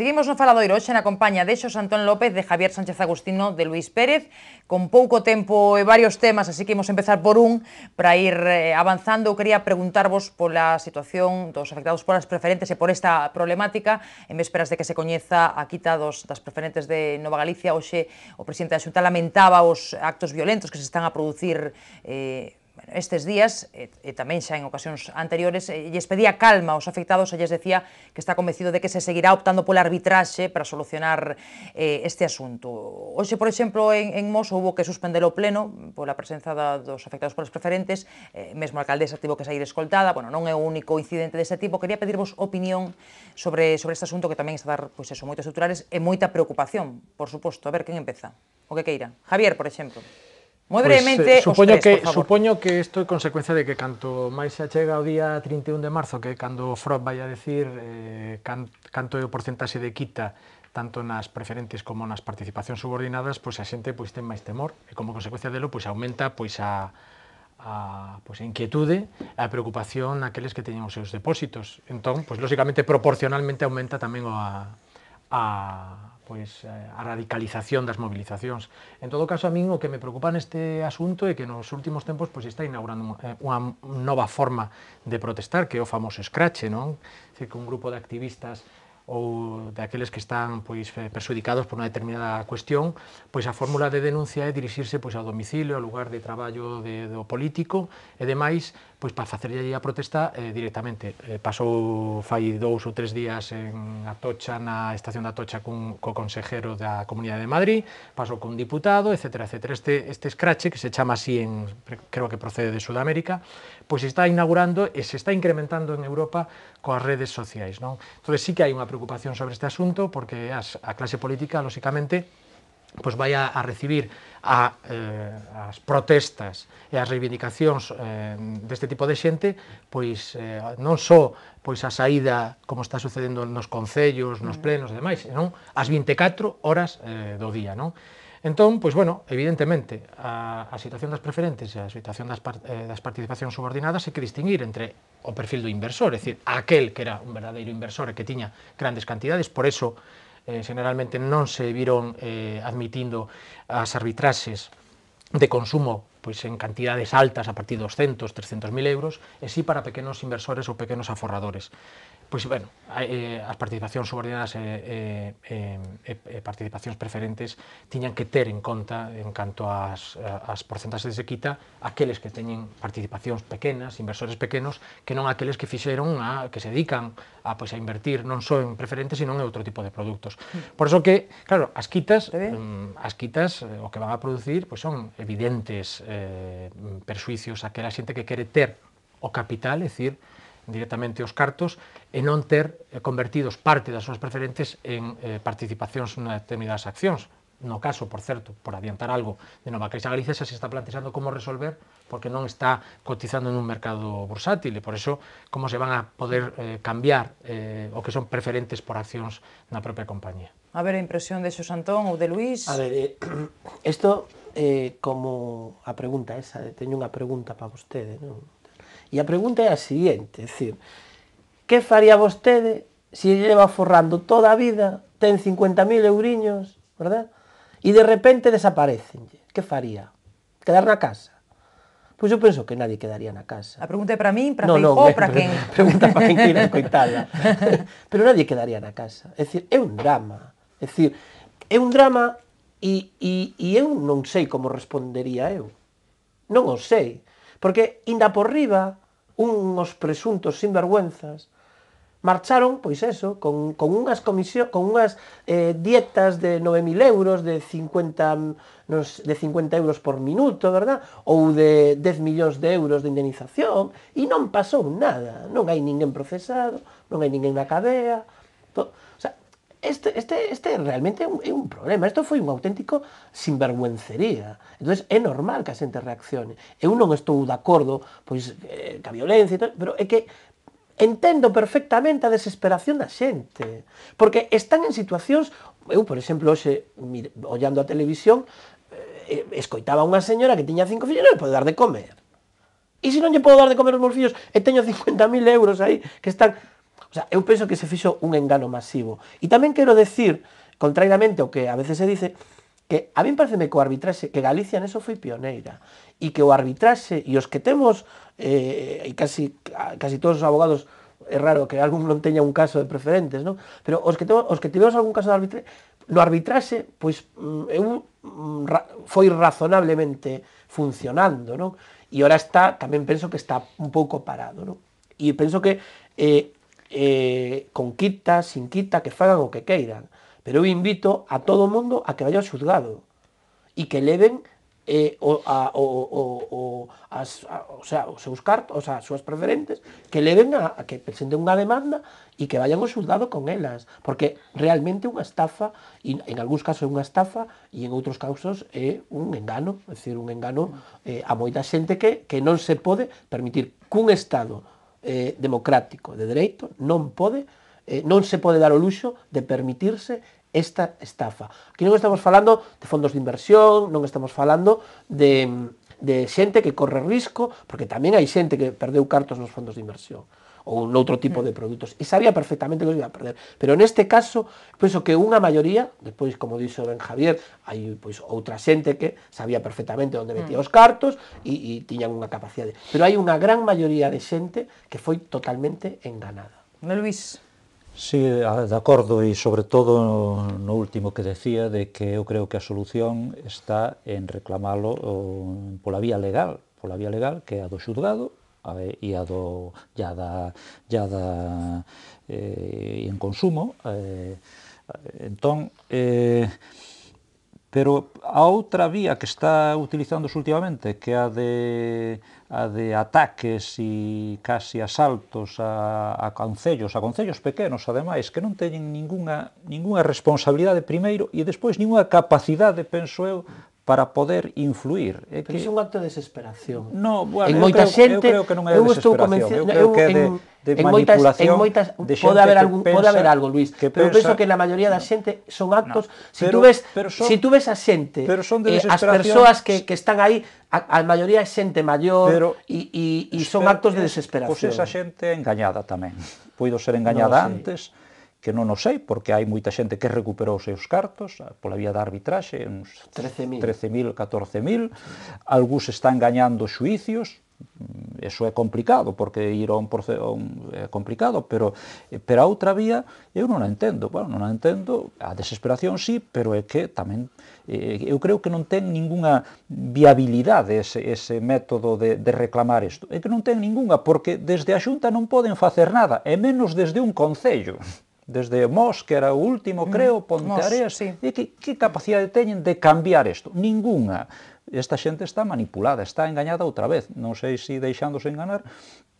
Seguimos no Faladoiro hoxe na compañía de Xos Antón López, de Javier Sánchez Agustino, de Luis Pérez, con pouco tempo e varios temas, así que imos empezar por un para ir eh, avanzando. Eu quería preguntarvos pola situación dos afectados polas preferentes e por esta problemática en vésperas de que se coñeza a quita dos, das preferentes de Nova Galicia. Hoxe o presidente da Xunta lamentaba os actos violentos que se están a producir eh, Bueno, estes días, e, e tamén xa en ocasións anteriores, e, eh, lles pedía calma aos afectados e lles decía que está convencido de que se seguirá optando pola arbitraxe para solucionar eh, este asunto. Hoxe, por exemplo, en, en Mos houbo que suspender o pleno pola presenza da, dos afectados polas preferentes, eh, mesmo a alcaldesa tivo que sair escoltada, bueno, non é o único incidente deste tipo, quería pedirvos opinión sobre, sobre este asunto que tamén está a dar pois eso, moitos estruturales e moita preocupación, por suposto. A ver, quen empeza? O que queira. Javier, por exemplo. Moi brevemente, pues, eh, supoño tres, que supoño que isto é consecuencia de que canto máis se achega o día 31 de marzo, que é cando Frot vai a decir eh, can, canto é o porcentaxe de quita tanto nas preferentes como nas participacións subordinadas, pois a xente pois ten máis temor e como consecuencia delo pois aumenta pois a a, pois, a inquietude, a preocupación naqueles que teñen os seus depósitos. Entón, pois, lóxicamente, proporcionalmente aumenta tamén a, a, pois a radicalización das mobilizacións. En todo caso, a min o que me preocupa neste asunto é que nos últimos tempos pois está inaugurando eh, unha nova forma de protestar, que é o famoso escrache, non? Dicir, que un grupo de activistas ou de aqueles que están pois perxudicados por unha determinada cuestión, pois a fórmula de denuncia é dirixirse pois ao domicilio, ao lugar de traballo de, do político e demais pois para facerlle aí a protesta eh, directamente. Eh, pasou fai dous ou tres días en Atocha, na estación da Atocha cun, co consejero da Comunidade de Madrid, pasou cun diputado, etc. etc. Este, este escrache, que se chama así, en, creo que procede de Sudamérica, pois está inaugurando e se está incrementando en Europa coas redes sociais. Non? Entón, sí que hai unha preocupación sobre este asunto, porque as, a clase política, lóxicamente, pois vai a, a recibir a, eh, as protestas e as reivindicacións eh, deste tipo de xente, pois eh, non só pois a saída como está sucedendo nos concellos, nos mm. plenos e demais, non? As 24 horas eh, do día, non? Entón, pois bueno, evidentemente, a, a situación das preferentes e a situación das, par, eh, das participacións subordinadas hai que distinguir entre o perfil do inversor, é dicir, aquel que era un verdadeiro inversor e que tiña grandes cantidades, por eso generalmente eh, no se vieron admitiendo eh, admitindo as de consumo en cantidades altas a partir de 200, 300.000 euros, es sí para pequeños inversores o pequeños aforradores. pois, bueno, eh, as participacións subordinadas e eh, eh, eh, eh, eh participacións preferentes tiñan que ter en conta, en canto ás, ás porcentaxes de quita, aqueles que teñen participacións pequenas, inversores pequenos, que non aqueles que fixeron, a, que se dedican a, pois, a invertir non só en preferentes, sino en outro tipo de produtos. Mm. Por eso que, claro, as quitas, mm, as quitas o que van a producir pois, son evidentes eh, persuicios aquela xente que quere ter o capital, é dicir, directamente os cartos e non ter eh, convertidos parte das súas preferentes en eh, participacións en determinadas accións. No caso, por certo, por adiantar algo de Nova Caixa Galicia xa se está plantexando como resolver porque non está cotizando nun mercado bursátil e por eso como se van a poder eh, cambiar eh, o que son preferentes por accións na propia compañía. A ver a impresión de Xosantón ou de Luís. A ver, isto eh, eh, como a pregunta esa, eh, teño unha pregunta para vostede, non? E a pregunta é a seguinte, é dicir, que faría vostede se lleva forrando toda a vida, ten 50.000 euriños, verdad? E de repente desaparecen. Que faría? Quedar na casa? Pois eu penso que nadie quedaría na casa. A pregunta é para min, para no, Feijó, no, para quen? Pregunta para quen queira escoitala. Pero nadie quedaría na casa. É dicir, é un drama. É dicir, é un drama e, e, e eu non sei como respondería eu. Non o sei. Porque, inda por riba, unhos presuntos sinvergüenzas, marcharon, pois eso, con, con unhas comisión, con unhas eh, dietas de 9.000 euros, de 50, nos, de 50 euros por minuto, verdad? Ou de 10 millóns de euros de indemnización, e non pasou nada, non hai ninguén procesado, non hai ninguén na cadea, to, o sea, este, este, este realmente é un, é un problema. Isto foi un auténtico sinvergüencería. Entón, é normal que a xente reaccione. Eu non estou de acordo pois, eh, ca violencia e tal, pero é que entendo perfectamente a desesperación da xente. Porque están en situacións... Eu, por exemplo, hoxe, mir, ollando a televisión, eh, eh escoitaba unha señora que tiña cinco fillos e non le pode dar de comer. E se non lle podo dar de comer aos meus fillos e teño 50.000 euros aí que están O sea, eu penso que se fixo un engano masivo. E tamén quero decir, contrariamente ao que a veces se dice, que a mí pareceme que o arbitraxe, que Galicia en eso foi pioneira, e que o arbitraxe, e os que temos, eh, e casi, casi todos os abogados, é raro que algún non teña un caso de preferentes, non? pero os que, temos, os que tivemos algún caso de arbitraxe, no arbitraxe, pois, mm, eu, mm, foi razonablemente funcionando, non? E ora está, tamén penso que está un pouco parado, non? E penso que eh, eh, con quita, sin quita, que fagan o que queiran. Pero eu invito a todo o mundo a que vaya ao xuzgado e que leven eh, o, a, o, o, o, as, a, o sea, os seus cartos, o sea, as súas preferentes, que leven a, a que presenten unha demanda e que vayan ao xuzgado con elas, porque realmente unha estafa, e en algúns casos é unha estafa, e en outros casos é un engano, é dicir, un engano eh, a moita xente que, que non se pode permitir cun Estado eh, democrático de dereito non pode eh, non se pode dar o luxo de permitirse esta estafa. Aquí non estamos falando de fondos de inversión, non estamos falando de, de xente que corre risco, porque tamén hai xente que perdeu cartos nos fondos de inversión ou noutro tipo mm. de produtos. E sabía perfectamente que os iba a perder. Pero neste caso, penso que unha maioría, despois, como dixo Ben Javier, hai pois, outra xente que sabía perfectamente onde metía mm. os cartos e, e tiñan unha capacidade. Pero hai unha gran maioría de xente que foi totalmente enganada. No, Luis? Sí, de acordo, e sobre todo no último que decía, de que eu creo que a solución está en reclamalo pola vía legal, pola vía legal que é a do xudgado, a, e a do ya da ya da eh, en consumo eh, entón eh, pero a outra vía que está utilizando últimamente que a de a de ataques e casi asaltos a, a concellos, a concellos pequenos ademais que non teñen ningunha, ningunha responsabilidade primeiro e despois ningunha capacidade, penso eu, para poder influir. É que Pero é un acto de desesperación. No, bueno, en moita creo, xente, eu creo que non é desesperación. estou eu creo que é de, de en manipulación. en moitas de pode haber algún, pensa, pode haber algo, Luis, que pero penso que na maioría da xente son actos, no, si pero, tú ves, pero son, si tú ves a xente, pero son de eh, as persoas que, que están aí, a, a maioría é xente maior e son pero, actos de pois desesperación. Pois pues esa xente é engañada tamén. Poido ser engañada no, antes, sí que non o sei, porque hai moita xente que recuperou os seus cartos ah, pola vía da arbitraxe, uns 13.000, 13 14.000. Algúns están gañando xuicios, mm, eso é complicado, porque ir a un proceso é complicado, pero, eh, pero a outra vía eu non a entendo. Bueno, non a entendo, a desesperación sí, pero é que tamén eh, eu creo que non ten ningunha viabilidade ese, ese método de, de reclamar isto. É que non ten ningunha, porque desde a xunta non poden facer nada, e menos desde un concello desde Mos, que era o último, mm, creo, Ponte Areas, sí. e que, que capacidade teñen de cambiar isto? Ninguna esta xente está manipulada, está engañada outra vez, non sei se deixándose enganar,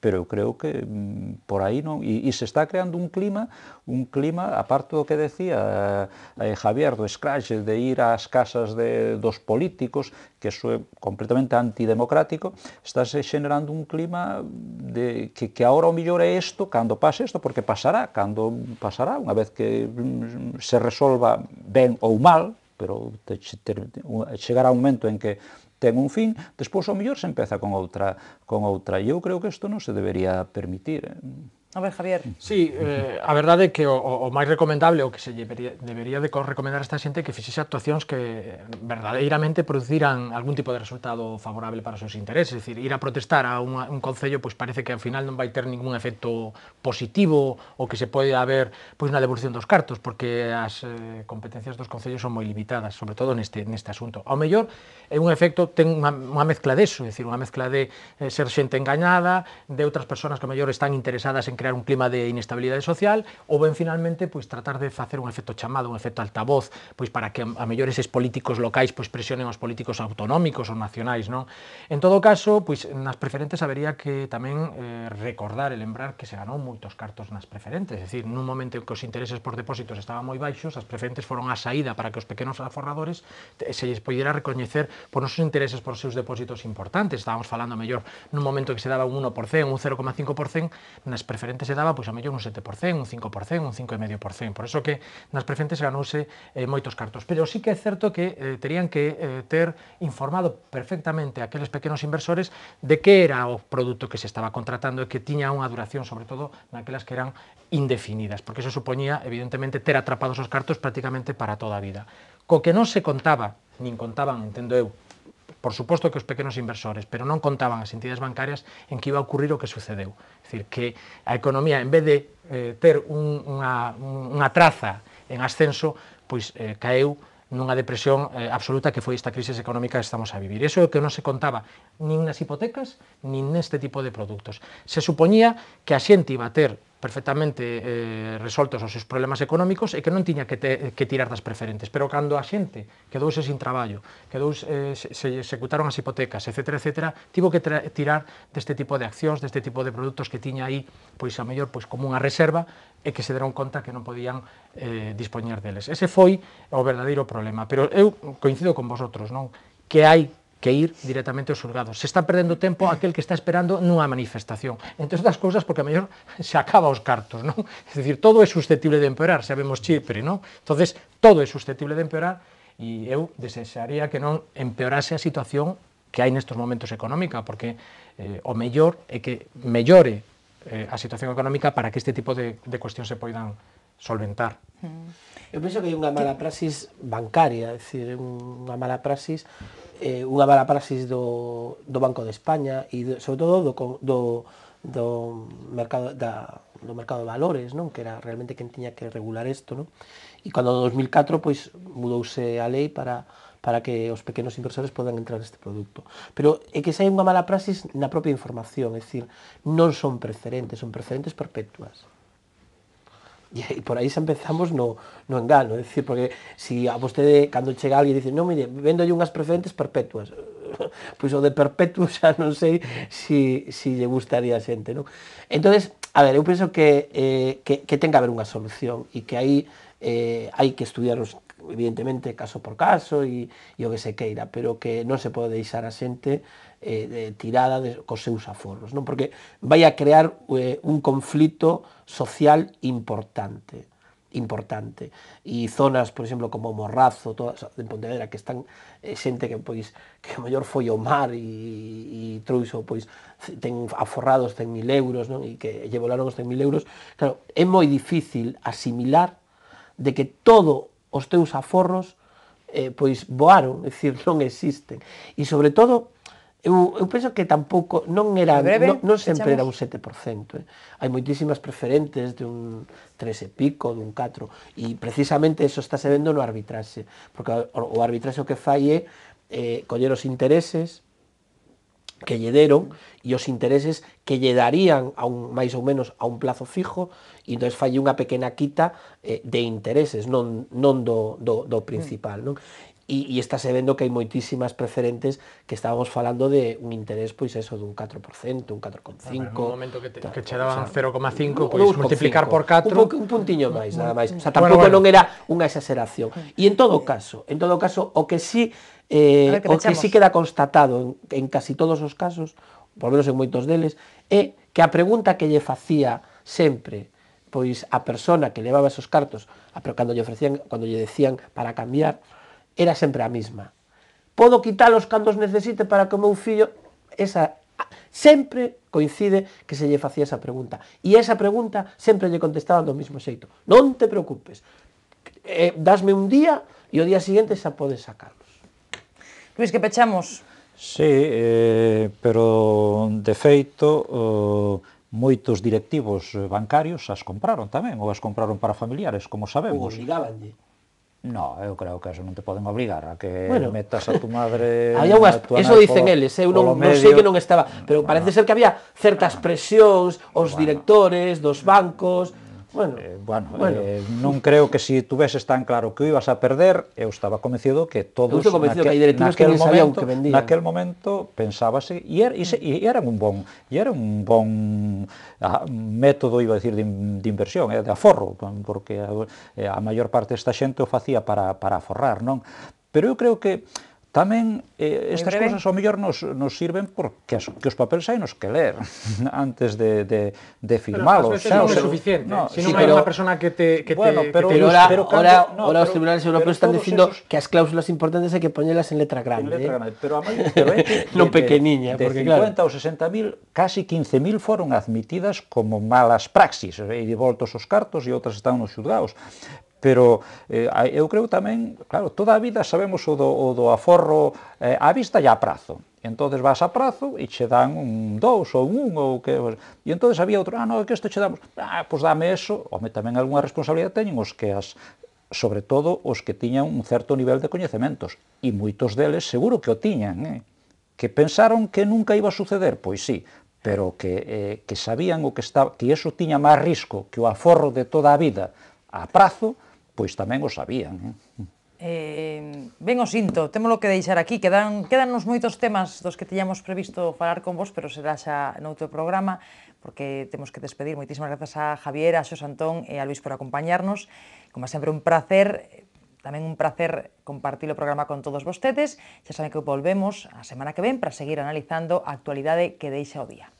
pero eu creo que mm, por aí non e, e se está creando un clima, un clima aparte do que decía eh, eh Javier do Scratch de ir ás casas de dos políticos, que iso é completamente antidemocrático, estáse xenerando un clima de que que agora o millor é isto, cando pase isto, porque pasará, cando pasará, unha vez que mm, se resolva ben ou mal, pero te, te, chegar a un momento en que ten un fin, despois ao mellor se empeza con outra, con outra. E eu creo que isto non se debería permitir. Eh? A ver, Javier. Sí, eh, a verdade é que o, o máis recomendable, o que se debería, debería de recomendar a esta xente que fixese actuacións que verdadeiramente produciran algún tipo de resultado favorable para os seus intereses, é dicir, ir a protestar a un, un concello, pois parece que ao final non vai ter ningún efecto positivo ou que se pode haber pois unha devolución dos cartos, porque as eh, competencias dos concellos son moi limitadas, sobre todo neste, neste asunto. Ao mellor, é un efecto, ten unha, unha mezcla deso, é dicir, unha mezcla de eh, ser xente engañada, de outras persoas que ao mellor están interesadas en crear un clima de inestabilidade social ou ben finalmente pois tratar de facer un efecto chamado, un efecto altavoz, pois para que a mellores es políticos locais pois presionen os políticos autonómicos ou nacionais, non? En todo caso, pois nas preferentes habería que tamén eh, recordar e lembrar que se ganou moitos cartos nas preferentes, é dicir, nun momento en que os intereses por depósitos estaban moi baixos, as preferentes foron a saída para que os pequenos aforradores eh, se lles poidera recoñecer por seus intereses por os seus depósitos importantes. Estábamos falando mellor nun momento que se daba un 1%, un 0,5% nas preferentes preferente se daba, pois a mellor un 7%, un 5%, un 5,5%. Por eso que nas preferentes ganouse eh, moitos cartos. Pero sí que é certo que eh, terían que eh, ter informado perfectamente aqueles pequenos inversores de que era o produto que se estaba contratando e que tiña unha duración, sobre todo naquelas que eran indefinidas, porque eso supoñía, evidentemente, ter atrapados os cartos prácticamente para toda a vida. Co que non se contaba, nin contaban, entendo eu, Por suposto que os pequenos inversores, pero non contaban as entidades bancarias en que iba a ocurrir o que sucedeu. É dicir, que a economía, en vez de eh, ter un, unha, unha traza en ascenso, pois eh, caeu nunha depresión eh, absoluta que foi esta crisis económica que estamos a vivir. Eso é o que non se contaba nin nas hipotecas, nin neste tipo de produtos. Se supoñía que a xente iba a ter perfectamente eh, resoltos os seus problemas económicos e que non tiña que, te, que tirar das preferentes. Pero cando a xente quedouse sin traballo, quedouse, eh, se, se executaron as hipotecas, etc., etc., tivo que tirar deste tipo de accións, deste tipo de produtos que tiña aí, pois a mellor pois, como unha reserva, e que se deron conta que non podían eh, dispoñer deles. Ese foi o verdadeiro problema. Pero eu coincido con vosotros, non? que hai que ir directamente aos xulgados. Se está perdendo tempo aquel que está esperando nunha manifestación. Entre outras cousas, porque a mellor se acaba os cartos, non? É dicir, todo é susceptible de empeorar, sabemos Chipre, non? Entonces, todo é susceptible de empeorar e eu desexaría que non empeorase a situación que hai nestes momentos económica, porque eh, o mellor é que mellore eh, a situación económica para que este tipo de, de cuestións se poidan solventar. Mm. Eu penso que hai unha mala praxis bancaria, é dicir, unha mala praxis eh, unha mala praxis do, do Banco de España e do, sobre todo do, do, do mercado da, do mercado de valores, non? que era realmente quen tiña que regular isto. Non? E cando no 2004 pois, mudouse a lei para para que os pequenos inversores podan entrar neste produto. Pero é que se hai unha mala praxis na propia información, é dicir, non son preferentes, son preferentes perpetuas. E por aí se empezamos no, no engano, é dicir, porque si a vostede, cando chega alguén, dice, non, mire, vendo unhas preferentes perpetuas, pois o de perpetuo xa non sei si, si lle gustaría a xente, non? Entón, a ver, eu penso que, eh, que, que ten que haber unha solución e que aí eh, hai que estudiar os evidentemente caso por caso e, e o que se queira, pero que non se pode deixar a xente eh, de, tirada de, cos seus aforros, non? porque vai a crear eh, un conflito social importante importante. E zonas, por exemplo, como Morrazo, todas de Pontevedra, que están eh, xente que pois que o mellor foi ao mar e, e trouxo, pois ten aforrados 100.000 euros, non? E que lle volaron os 100.000 euros. Claro, é moi difícil asimilar de que todo os teus aforros eh, pois voaron, é dicir, non existen. E sobre todo, Eu, eu penso que tampouco non era breve, non, non sempre era un 7%, eh. Hai moitísimas preferentes de un 3 e pico, dun 4, e precisamente eso está se vendo no arbitraxe, porque o, arbitraxe o que fai é eh, coller os intereses que lle deron e os intereses que lle darían a un máis ou menos a un plazo fijo e entonces falle unha pequena quita eh, de intereses, non, non do, do, do principal. Non? e, e está se vendo que hai moitísimas preferentes que estábamos falando de un interés pois eso dun 4%, un 4,5. Ah, no momento que te, tal, que che daban o sea, 0,5, pois multiplicar 5, por 4. Un, un puntiño máis, nada máis. O sea, tampouco bueno, bueno. non era unha exaseración. E en todo caso, en todo caso o que sí eh, que o que sí queda constatado en, en casi todos os casos, por menos en moitos deles, é que a pregunta que lle facía sempre pois a persona que levaba esos cartos, pero cando lle ofrecían, cando lle decían para cambiar, era sempre a mesma. Podo quitalos cando os necesite para que o meu fillo... Esa sempre coincide que se lle facía esa pregunta. E esa pregunta sempre lle contestaban do mesmo xeito. Non te preocupes. Eh, dasme un día e o día siguiente xa podes sacarlos. Luis, que pechamos? Sí, eh, pero de feito eh, moitos directivos bancarios as compraron tamén, ou as compraron para familiares, como sabemos. Obligabanlle. No, eu creo que eso non te poden obrigar a que bueno, metas a tu madre... Había unhas, eso dicen polo, eles, eh, eu non, non sei que non estaba, pero bueno, parece ser que había certas presións, os bueno, directores, dos bancos, Bueno, eh, bueno, eh, bueno. Eh, non creo que si tuveses tan claro que o ibas a perder, eu estaba convencido que todos convencido naque, que naquel, que momento, que naquel momento pensábase e, era, e, se, e un bon e era un bon a, ah, método, iba a decir, de, de inversión, eh, de aforro, porque a, eh, a maior parte desta xente o facía para, para aforrar, non? Pero eu creo que Tamén eh, estas cousas ao mellor nos, nos sirven porque as, que os papéis hai nos que ler antes de, de, de firmalos. Pero non é suficiente, no, eh? se non sí, hai unha persona que te... Que bueno, te, pero, que te... pero, ora, pero ora, no, ora os tribunales europeos están dicindo esos... que as cláusulas importantes hai que poñelas en letra grande. En letra eh. grande, eh? pero a maior pero é que... non pequeniña, de, porque de 50 claro. ou 60.000, casi 15.000 foron admitidas como malas praxis, eh, e devoltos os cartos e outras están nos xudgaos pero eh, eu creo tamén, claro, toda a vida sabemos o do, o do aforro eh, a vista e a prazo. Entonces vas a prazo e che dan un 2 ou un ou que... E entonces había outro, ah, no, que isto che damos, ah, pois dame eso, home, tamén algunha responsabilidade teñen os que as sobre todo os que tiñan un certo nivel de coñecementos, e moitos deles seguro que o tiñan, eh? que pensaron que nunca iba a suceder, pois sí, pero que, eh, que sabían o que, estaba, que eso tiña máis risco que o aforro de toda a vida a prazo, pois tamén o sabían. Eh? Eh, ben o sinto, temos que deixar aquí, quedan, quedannos moitos temas dos que teñamos previsto falar con vos, pero será xa noutro programa, porque temos que despedir. Moitísimas grazas a Javier, a Xos Antón e a Luis por acompañarnos. Como sempre, un placer, tamén un placer compartir o programa con todos vostedes. Xa saben que volvemos a semana que ven para seguir analizando a actualidade que deixa o día.